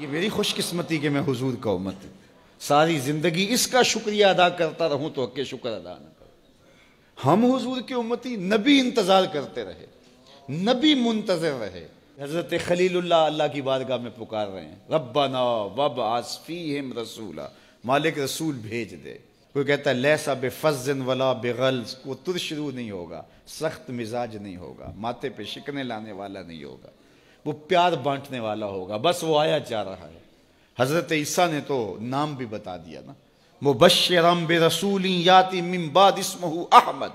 ये मेरी खुशकिस्मती कि मैं हुजूर का उम्मत सारी ज़िंदगी इसका शुक्रिया अदा करता रहूं तो अके शुक्र अदा न करो हम हुजूर की उम्मती नबी इंतज़ार करते रहे नबी मुंतज़र रहे हज़रत खलील्ला अल्लाह की बारगाह में पुकार रहे हैं रब्बाना वब आसफ़ी रसूला मालिक रसूल भेज दे कोई कहता है लैसा बेफजन वला बेगल्स को तुर शुरू नहीं होगा सख्त मिजाज नहीं होगा माथे पे शिकने लाने वाला नहीं होगा वो प्यार बांटने वाला होगा बस वो आया जा रहा है हज़रत ईसा ने तो नाम भी बता दिया ना मुबशरम बे रसूली याति मिम्बाद इसमहू अहमद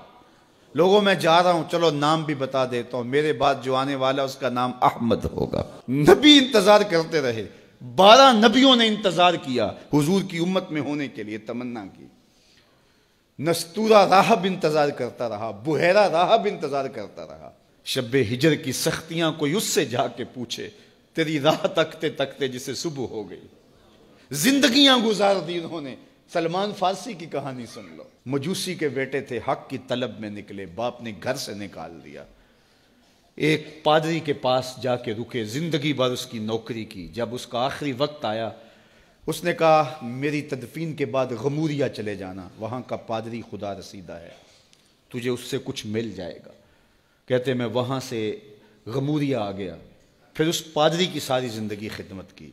लोगों मैं जा रहा हूं चलो नाम भी बता देता हूँ मेरे बाद जो आने वाला उसका नाम अहमद होगा नबी इंतज़ार करते रहे बारह नबियों ने इंतज़ार किया हुजूर की उम्मत में होने के लिए तमन्ना की नस्तूरा राहब इंतज़ार करता रहा बुहरा राहब इंतज़ार करता रहा शब हिजर की सख्तियां कोई उससे जाके पूछे तेरी राह तकते तकते जिसे सुबह हो गई जिंदगियां गुजार दी उन्होंने सलमान फारसी की कहानी सुन लो मजूसी के बेटे थे हक की तलब में निकले बाप ने घर से निकाल दिया एक पादरी के पास जाके रुके जिंदगी भर उसकी नौकरी की जब उसका आखिरी वक्त आया उसने कहा मेरी तदफीन के बाद गमूरिया चले जाना वहां का पादरी खुदा रसीदा है तुझे उससे कुछ मिल जाएगा कहते मैं वहाँ से गमूरिया आ गया फिर उस पादरी की सारी ज़िंदगी खिदमत की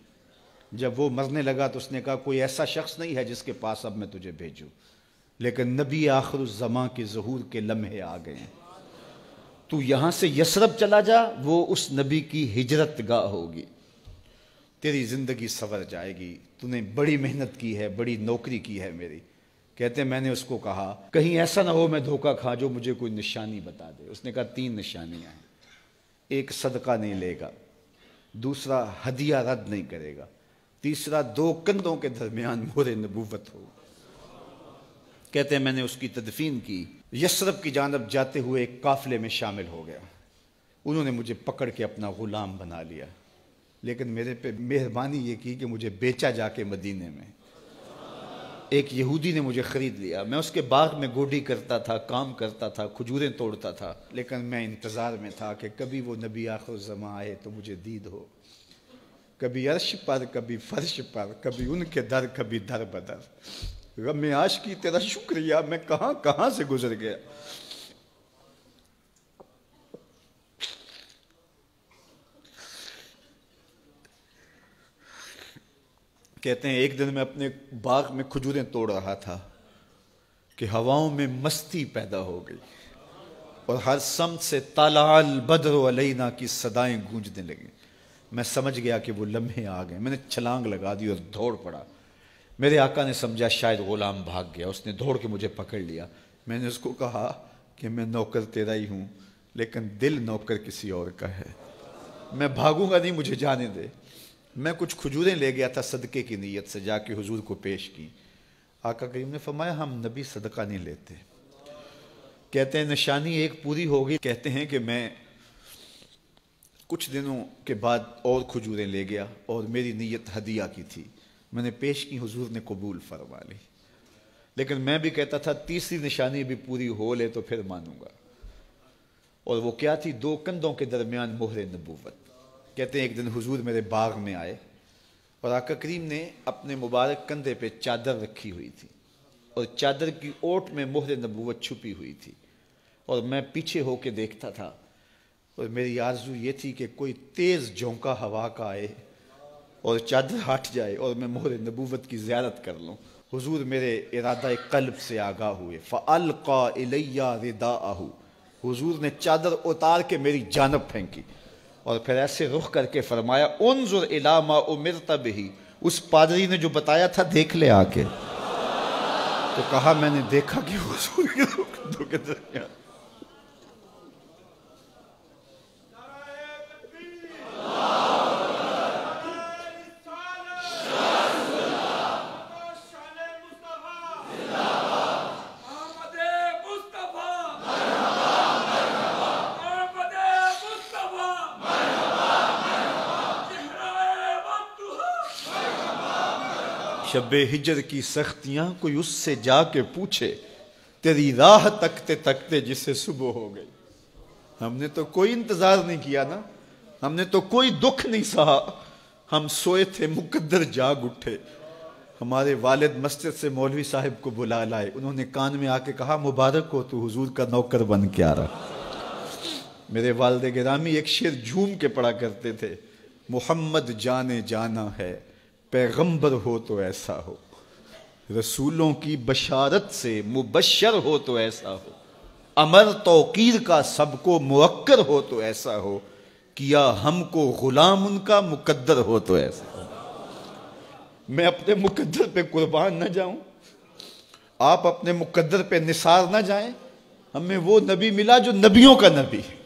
जब वो मरने लगा तो उसने कहा कोई ऐसा शख्स नहीं है जिसके पास अब मैं तुझे भेजूँ लेकिन नबी आखिर जमा के जहूर के लम्हे आ गए हैं तू यहाँ से यसरब चला जा वो उस नबी की हिजरत गाह होगी तेरी ज़िंदगी सवर जाएगी तूने बड़ी मेहनत की है बड़ी नौकरी की है मेरी कहते हैं मैंने उसको कहा कहीं ऐसा ना हो मैं धोखा खा जो मुझे कोई निशानी बता दे उसने कहा तीन निशानियां हैं एक सदका नहीं लेगा दूसरा हदिया रद्द नहीं करेगा तीसरा दो कंधों के दरमियान मोर नबूवत हो कहते हैं मैंने उसकी तदफीन की यसरब की जानब जाते हुए एक काफिले में शामिल हो गया उन्होंने मुझे पकड़ के अपना गुलाम बना लिया लेकिन मेरे पे मेहरबानी ये की कि मुझे बेचा जाके मदीने में एक यहूदी ने मुझे ख़रीद लिया मैं उसके बाग में गोडी करता था काम करता था खजूरें तोड़ता था लेकिन मैं इंतज़ार में था कि कभी वो नबी आखिर जमा आए तो मुझे दीद हो कभी अर्श पर कभी फर्श पर कभी उनके दर कभी दर बदर गम आश की तेरा शुक्रिया मैं कहाँ कहाँ से गुजर गया कहते हैं एक दिन मैं अपने बाग में खजूरें तोड़ रहा था कि हवाओं में मस्ती पैदा हो गई और हर सम से तालाल बद्र अलैना की सदाएं गूंजने लगी मैं समझ गया कि वो लम्हे आ गए मैंने छलांग लगा दी और दौड़ पड़ा मेरे आका ने समझा शायद गुलाम भाग गया उसने दौड़ के मुझे पकड़ लिया मैंने उसको कहा कि मैं नौकर तेरा ही हूँ लेकिन दिल नौकर किसी और का है मैं भागूंगा नहीं मुझे जाने दे मैं कुछ खजूरें ले गया था सदक़े की नीयत से जाके हुजूर को पेश की आका करीम ने फरमाया हम नबी सदका नहीं लेते कहते हैं निशानी एक पूरी हो गई कहते हैं कि मैं कुछ दिनों के बाद और खजूरें ले गया और मेरी नीयत हदिया की थी मैंने पेश की हुजूर ने कबूल फरमा ली लेकिन मैं भी कहता था तीसरी निशानी भी पूरी हो ले तो फिर मानूंगा और वो क्या थी दो कंधों के दरमियान मोहरे नबूवत कहते हैं एक दिन हुजूर मेरे बाग में आए और आका करीम ने अपने मुबारक कंधे पे चादर रखी हुई थी और चादर की ओट में मोहर नबूवत छुपी हुई थी और मैं पीछे होके देखता था और मेरी आरजू ये थी कि कोई तेज़ झोंका हवा का आए और चादर हट जाए और मैं मोहर नबूवत की ज्यारत कर लूँ हुजूर मेरे इरादा कल्ब से आगा हुए फ़ल का इलैया रिदा आहू हुजूर ने चादर उतार के मेरी जानब फेंकी और फिर ऐसे रुख करके फरमाया उन जुर इलामा उमिर तब ही उस पादरी ने जो बताया था देख ले आके तो कहा मैंने देखा कि वो सूर्य दरमियान शब हिजर की सख्तियां कोई उससे जाके पूछे तेरी राह तकते तकते जिसे सुबह हो गई हमने तो कोई इंतजार नहीं किया ना हमने तो कोई दुख नहीं सहा हम सोए थे मुकद्दर जाग उठे हमारे वालिद मस्जिद से मौलवी साहब को बुला लाए उन्होंने कान में आके कहा मुबारक हो तू हुजूर का नौकर बन के आ रहा मेरे वालद गिरामी एक शेर झूम के पड़ा करते थे मोहम्मद जाने जाना है पैगंबर हो तो ऐसा हो रसूलों की बशारत से मुबशर हो तो ऐसा हो अमर तोकीर का सबको मुक्कर हो तो ऐसा हो किया हमको गुलाम उनका मुकद्दर हो तो ऐसा हो मैं अपने मुकद्दर पे कुर्बान ना जाऊं आप अपने मुकद्दर पे निसार ना जाएं हमें वो नबी मिला जो नबियों का नबी है